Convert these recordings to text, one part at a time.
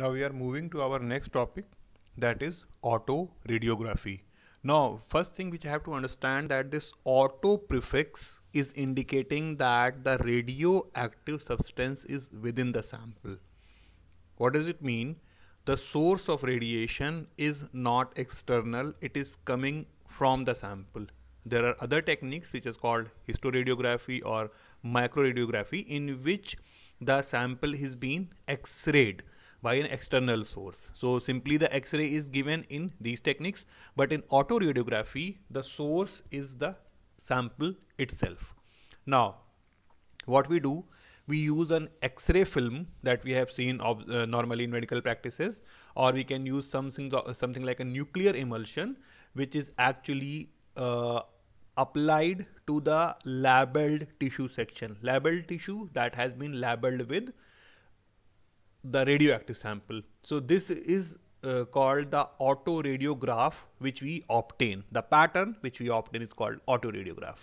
Now we are moving to our next topic that is auto radiography. Now first thing which I have to understand that this auto prefix is indicating that the radioactive substance is within the sample. What does it mean? The source of radiation is not external, it is coming from the sample. There are other techniques which is called historadiography or microradiography in which the sample is being x-rayed by an external source. So simply the X-ray is given in these techniques, but in autoradiography, the source is the sample itself. Now, what we do, we use an X-ray film that we have seen of, uh, normally in medical practices, or we can use something, uh, something like a nuclear emulsion, which is actually uh, applied to the labeled tissue section. Labeled tissue that has been labeled with the radioactive sample. So this is uh, called the autoradiograph which we obtain. The pattern which we obtain is called autoradiograph.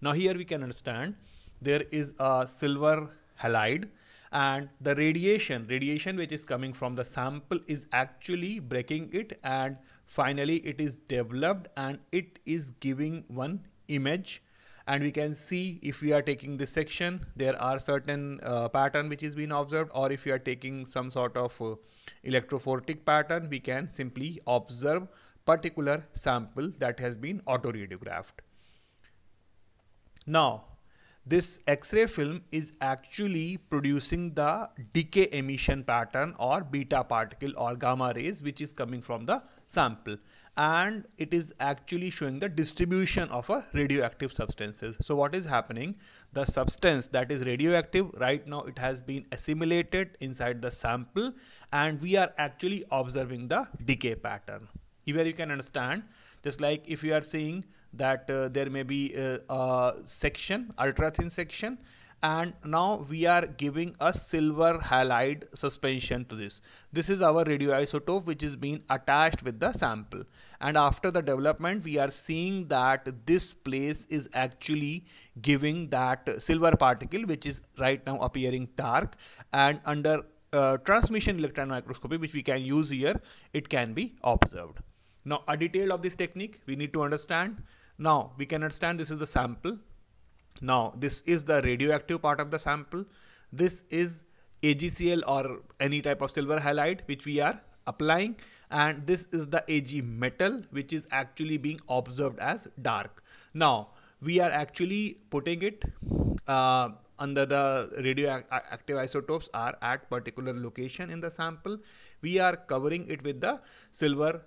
Now here we can understand there is a silver halide and the radiation, radiation which is coming from the sample is actually breaking it and finally it is developed and it is giving one image and we can see if we are taking this section, there are certain uh, pattern which is being observed or if you are taking some sort of uh, electrophoretic pattern, we can simply observe particular sample that has been autoradiographed. Now, this X-ray film is actually producing the decay emission pattern or beta particle or gamma rays which is coming from the sample and it is actually showing the distribution of a radioactive substances. So what is happening? The substance that is radioactive right now it has been assimilated inside the sample and we are actually observing the decay pattern. Here you can understand just like if you are seeing that uh, there may be a, uh, a section, ultra thin section, and now we are giving a silver halide suspension to this. This is our radioisotope which is being attached with the sample and after the development we are seeing that this place is actually giving that silver particle which is right now appearing dark and under uh, transmission electron microscopy which we can use here it can be observed. Now a detail of this technique we need to understand now we can understand this is the sample. Now this is the radioactive part of the sample. This is AgCl or any type of silver halide which we are applying and this is the Ag metal which is actually being observed as dark. Now we are actually putting it uh, under the radioactive isotopes are at particular location in the sample. We are covering it with the silver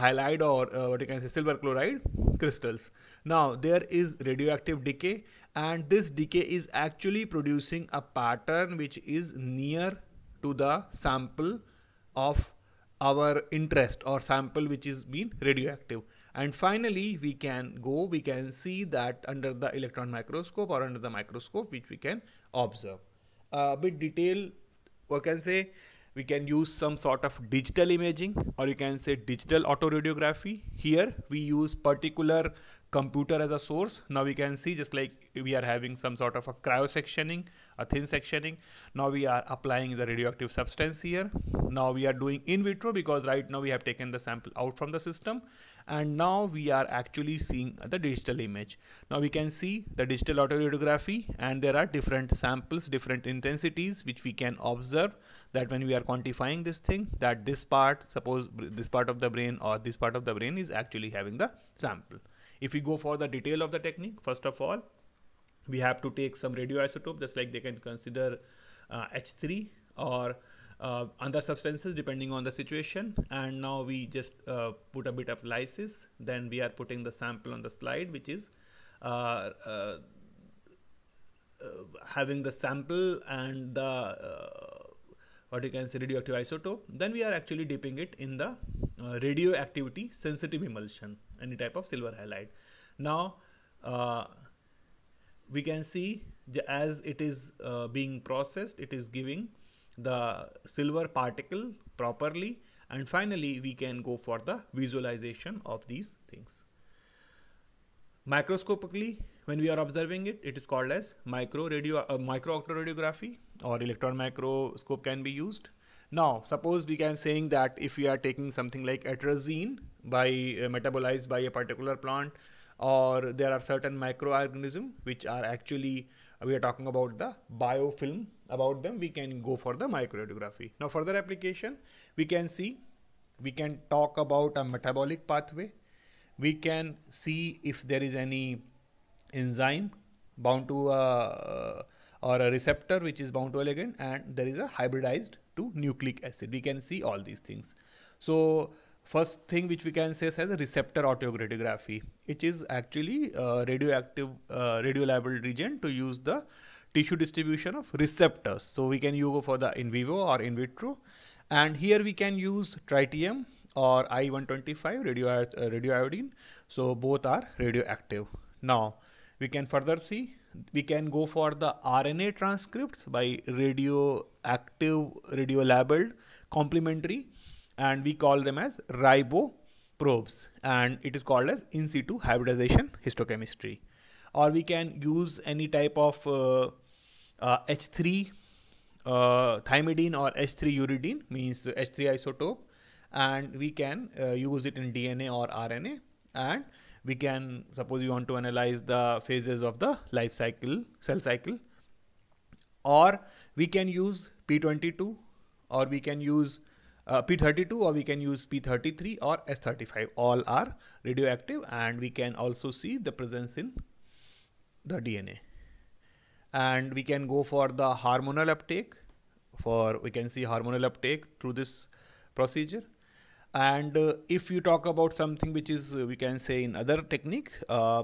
halide or uh, what you can say silver chloride crystals. Now there is radioactive decay and this decay is actually producing a pattern which is near to the sample of our interest or sample which is been radioactive and finally we can go we can see that under the electron microscope or under the microscope which we can observe uh, a bit detail we can say we can use some sort of digital imaging or you can say digital autoradiography here we use particular computer as a source. Now we can see just like we are having some sort of a cryosectioning, a thin sectioning. Now we are applying the radioactive substance here. Now we are doing in vitro because right now we have taken the sample out from the system and now we are actually seeing the digital image. Now we can see the digital autoradiography and there are different samples, different intensities which we can observe that when we are quantifying this thing that this part, suppose this part of the brain or this part of the brain is actually having the sample. If we go for the detail of the technique, first of all, we have to take some radioisotope, just like they can consider uh, H3 or uh, other substances depending on the situation and now we just uh, put a bit of lysis then we are putting the sample on the slide which is uh, uh, uh having the sample and the uh, what you can say radioactive isotope then we are actually dipping it in the radioactivity sensitive emulsion any type of silver halide. Now uh, we can see as it is uh, being processed, it is giving the silver particle properly and finally we can go for the visualization of these things. Microscopically, when we are observing it, it is called as micro radio, uh, micro octoradiography or electron microscope can be used. Now, suppose we can saying that if we are taking something like atrazine, by uh, metabolized by a particular plant or there are certain microorganisms which are actually uh, we are talking about the biofilm about them we can go for the micrography. now further application we can see we can talk about a metabolic pathway we can see if there is any enzyme bound to a uh, uh, or a receptor which is bound to a ligand and there is a hybridized to nucleic acid we can see all these things so First thing which we can say is as receptor which It is actually a radioactive uh, labeled region to use the tissue distribution of receptors. So we can you go for the in vivo or in vitro. And here we can use tritium or I-125 radio, uh, radioiodine. So both are radioactive. Now we can further see we can go for the RNA transcripts by radioactive, radiolabeled, complementary and we call them as ribo probes and it is called as in situ hybridization histochemistry or we can use any type of uh, uh, H3 uh, thymidine or H3 uridine means H3 isotope and we can uh, use it in DNA or RNA and we can suppose we want to analyze the phases of the life cycle cell cycle or we can use P22 or we can use uh, P32 or we can use P33 or S35. All are radioactive and we can also see the presence in the DNA. And we can go for the hormonal uptake for we can see hormonal uptake through this procedure. And uh, if you talk about something which is uh, we can say in other technique, uh,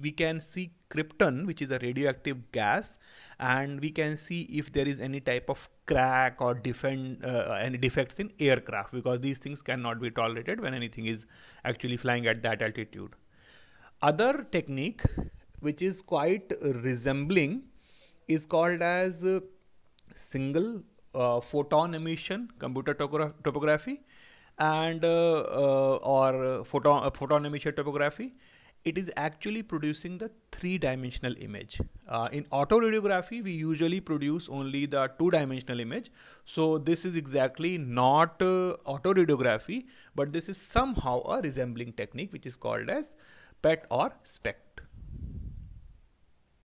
we can see krypton which is a radioactive gas and we can see if there is any type of crack or defend, uh, any defects in aircraft because these things cannot be tolerated when anything is actually flying at that altitude other technique which is quite resembling is called as uh, single uh, photon emission computer topography and uh, uh or uh, photon photon emission topography it is actually producing the three-dimensional image. Uh, in autoradiography, we usually produce only the two-dimensional image. So this is exactly not uh, autoradiography, but this is somehow a resembling technique which is called as PET or SPECT.